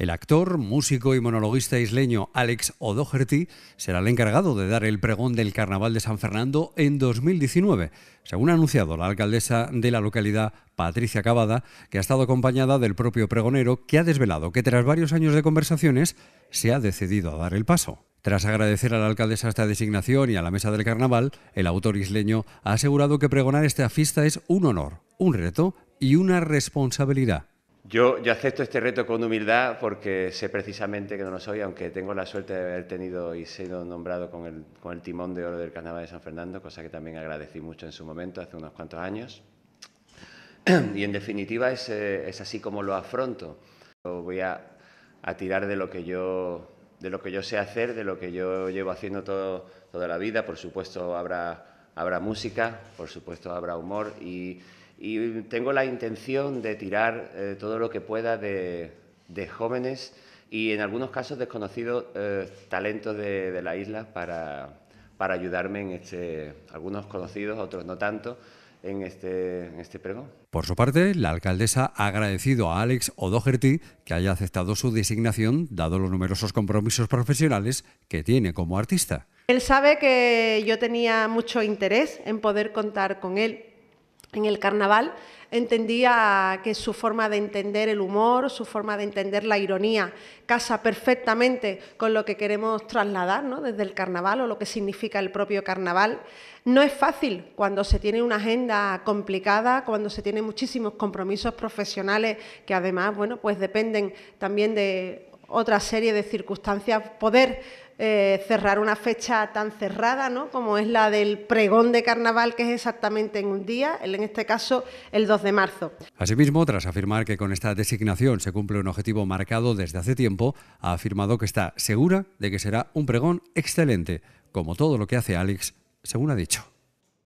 El actor, músico y monologuista isleño Alex O'Doherty será el encargado de dar el pregón del Carnaval de San Fernando en 2019, según ha anunciado la alcaldesa de la localidad, Patricia Cavada, que ha estado acompañada del propio pregonero, que ha desvelado que tras varios años de conversaciones se ha decidido a dar el paso. Tras agradecer a la alcaldesa esta designación y a la mesa del carnaval, el autor isleño ha asegurado que pregonar esta fiesta es un honor, un reto y una responsabilidad. Yo, acepto este reto con humildad porque sé precisamente que no lo soy, aunque tengo la suerte de haber tenido y sido nombrado con el, con el timón de oro del Carnaval de San Fernando, cosa que también agradecí mucho en su momento, hace unos cuantos años. Y en definitiva es, eh, es así como lo afronto. Voy a, a, tirar de lo, que yo, de lo que yo sé hacer, de lo que yo llevo haciendo todo, toda la vida. Por supuesto habrá, habrá música, por supuesto habrá humor y y tengo la intención de tirar eh, todo lo que pueda de, jóvenes y en algunos casos desconocidos eh, talentos de, la isla para, ayudarme en este, algunos conocidos, otros no tanto. En este, en este pregón. Por su parte, la alcaldesa ha agradecido a Alex O'Doherty que haya aceptado su designación, dado los numerosos compromisos profesionales que tiene como artista. Él sabe que yo tenía mucho interés en poder contar con él en el carnaval, entendía que su forma de entender el humor, su forma de entender la ironía, casa perfectamente con lo que queremos trasladar ¿no? desde el carnaval o lo que significa el propio carnaval. No es fácil cuando se tiene una agenda complicada, cuando se tiene muchísimos compromisos profesionales que además, bueno, pues dependen también de otra serie de circunstancias poder eh, cerrar una fecha tan cerrada ¿no? como es la del pregón de carnaval, que es exactamente en un día, en este caso el 2 de marzo. Asimismo, tras afirmar que con esta designación se cumple un objetivo marcado desde hace tiempo, ha afirmado que está segura de que será un pregón excelente, como todo lo que hace Alex, según ha dicho.